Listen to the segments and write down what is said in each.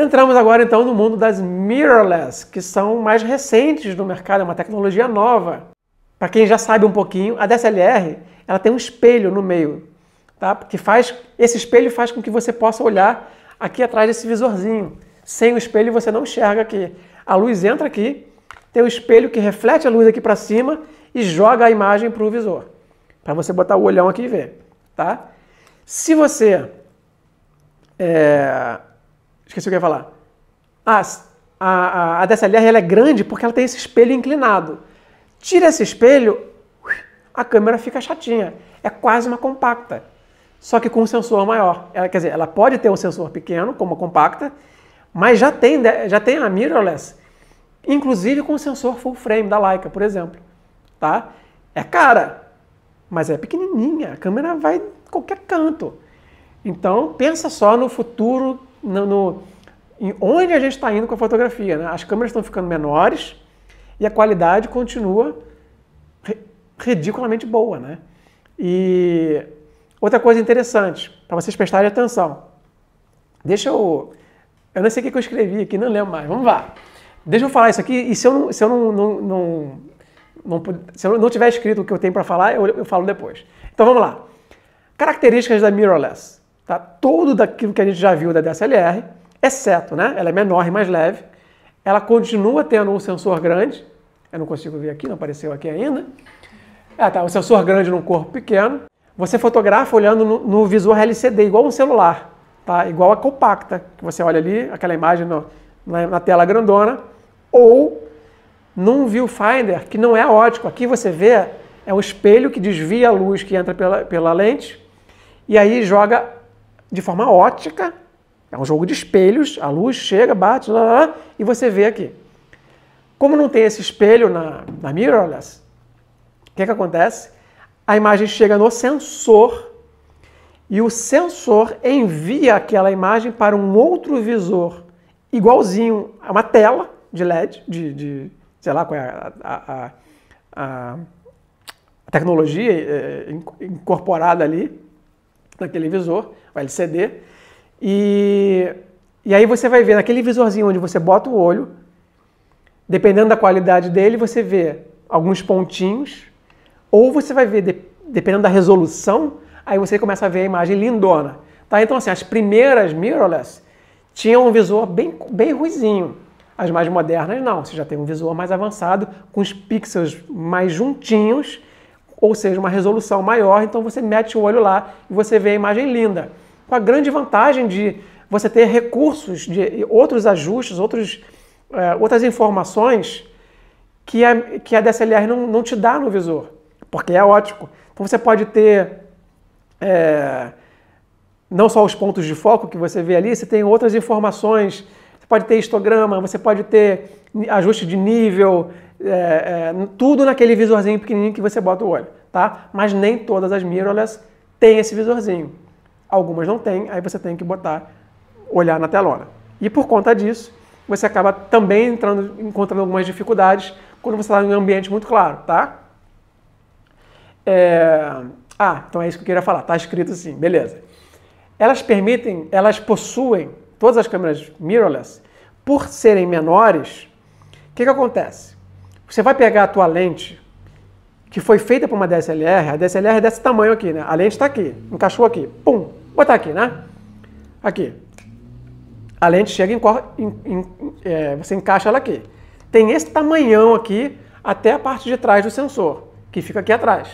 Entramos agora então no mundo das mirrorless, que são mais recentes no mercado, é uma tecnologia nova. Para quem já sabe um pouquinho, a DSLR ela tem um espelho no meio, tá? Que faz esse espelho faz com que você possa olhar aqui atrás desse visorzinho. Sem o espelho você não enxerga aqui. A luz entra aqui, tem um espelho que reflete a luz aqui para cima e joga a imagem para o visor, para você botar o olhão aqui e ver, tá? Se você é Esqueci o que eu ia falar. Ah, a, a, a DSLR ela é grande porque ela tem esse espelho inclinado. Tira esse espelho, a câmera fica chatinha. É quase uma compacta. Só que com um sensor maior. Ela, quer dizer, ela pode ter um sensor pequeno, como a compacta, mas já tem, já tem a mirrorless, inclusive com o sensor full frame da Leica, por exemplo. Tá? É cara, mas é pequenininha. A câmera vai em qualquer canto. Então, pensa só no futuro no, no onde a gente está indo com a fotografia. Né? As câmeras estão ficando menores e a qualidade continua re, ridiculamente boa. Né? E outra coisa interessante, para vocês prestarem atenção. Deixa eu. Eu não sei o que eu escrevi aqui, não lembro mais. Vamos lá. Deixa eu falar isso aqui e se eu não, se eu não, não, não não, se eu não tiver escrito o que eu tenho para falar, eu, eu, falo depois. Então vamos lá. Características da mirrorless tá? todo daquilo que a gente já viu da DSLR, exceto, né? Ela é menor e mais leve. Ela continua tendo um sensor grande. Eu não consigo ver aqui, não apareceu aqui ainda. É tá. o sensor grande num corpo pequeno. Você fotografa olhando no, no visor LCD, igual um celular, tá? Igual a compacta, que você olha ali, aquela imagem no, na, na tela grandona. Ou num viewfinder, que não é ótico. Aqui você vê, é um espelho que desvia a luz que entra pela, pela lente e aí joga de forma ótica, é um jogo de espelhos, a luz chega, bate, lá, lá, lá, e você vê aqui. Como não tem esse espelho na, na mirrorless, o que, que acontece? A imagem chega no sensor e o sensor envia aquela imagem para um outro visor, igualzinho a uma tela de LED, de, de sei lá qual é a, a, a, a tecnologia eh, incorporada ali, naquele visor, o LCD, e, e aí você vai ver naquele visorzinho onde você bota o olho, dependendo da qualidade dele, você vê alguns pontinhos, ou você vai ver, de, dependendo da resolução, aí você começa a ver a imagem lindona. Tá? Então, assim, as primeiras mirrorless tinham um visor bem, bem ruizinho. As mais modernas, não. Você já tem um visor mais avançado, com os pixels mais juntinhos ou seja, uma resolução maior, então você mete o olho lá e você vê a imagem linda. Com a grande vantagem de você ter recursos, de outros ajustes, outros, é, outras informações que a, que a DSLR não, não te dá no visor, porque é ótico. Então você pode ter é, não só os pontos de foco que você vê ali, você tem outras informações, você pode ter histograma, você pode ter ajuste de nível, é, é, tudo naquele visorzinho pequenininho que você bota o olho, tá? Mas nem todas as mirrorless têm esse visorzinho. Algumas não têm, aí você tem que botar, olhar na telona. E por conta disso, você acaba também entrando, encontrando algumas dificuldades quando você está em um ambiente muito claro, tá? É... Ah, então é isso que eu queria falar. Está escrito assim, beleza. Elas permitem, elas possuem, todas as câmeras mirrorless, por serem menores, o que, que acontece? Você vai pegar a tua lente, que foi feita para uma DSLR, a DSLR é desse tamanho aqui, né? A lente está aqui, encaixou aqui, pum, botar aqui, né? Aqui. A lente chega e é, você encaixa ela aqui. Tem esse tamanhão aqui até a parte de trás do sensor, que fica aqui atrás.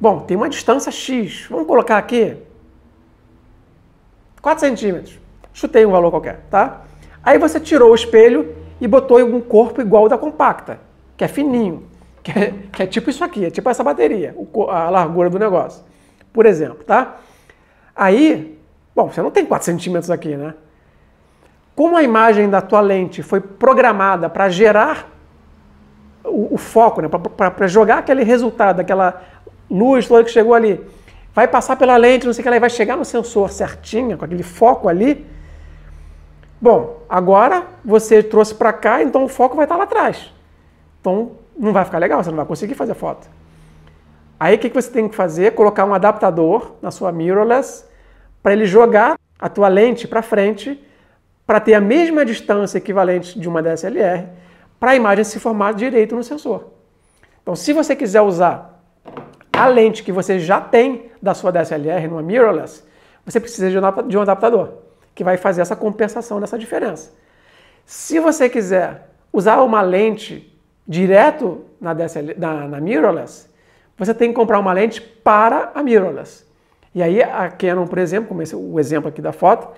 Bom, tem uma distância X. Vamos colocar aqui 4 centímetros. Chutei um valor qualquer, tá? Aí você tirou o espelho e botou um corpo igual ao da compacta, que é fininho, que é, que é tipo isso aqui, é tipo essa bateria, a largura do negócio, por exemplo, tá? Aí, bom, você não tem 4 centímetros aqui, né? Como a imagem da tua lente foi programada para gerar o, o, foco, né? para jogar aquele resultado, aquela luz toda que chegou ali, vai passar pela lente, não sei o que, ela vai chegar no sensor certinha, com aquele foco ali, Bom, agora você trouxe para cá, então o foco vai estar tá lá atrás. Então não vai ficar legal, você não vai conseguir fazer foto. Aí o que, que você tem que fazer? Colocar um adaptador na sua mirrorless para ele jogar a tua lente para frente para ter a mesma distância equivalente de uma DSLR para a imagem se formar direito no sensor. Então, se você quiser usar a lente que você já tem da sua DSLR numa mirrorless, você precisa de um adaptador que vai fazer essa compensação dessa diferença. Se você quiser usar uma lente direto na, DSL, na, na mirrorless, você tem que comprar uma lente para a mirrorless. E aí a Canon, por exemplo, como esse, é o exemplo aqui da foto,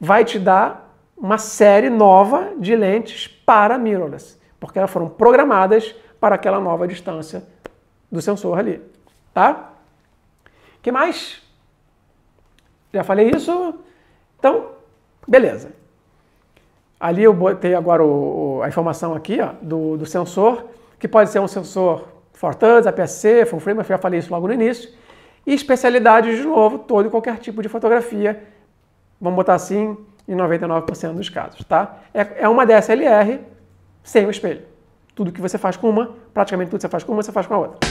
vai te dar uma série nova de lentes para mirrorless, porque elas foram programadas para aquela nova distância do sensor ali, tá? Que mais? Já falei isso? Então, Beleza. Ali eu botei agora o, o, a informação aqui ó, do, do, sensor, que pode ser um sensor Fortans, APS-C, Full Frame, eu já falei isso logo no início. E especialidades, de novo, todo e qualquer tipo de fotografia. Vamos botar assim, em 99% dos casos, tá? É, é uma DSLR sem o espelho. Tudo que você faz com uma, praticamente tudo que você faz com uma, você faz com a outra.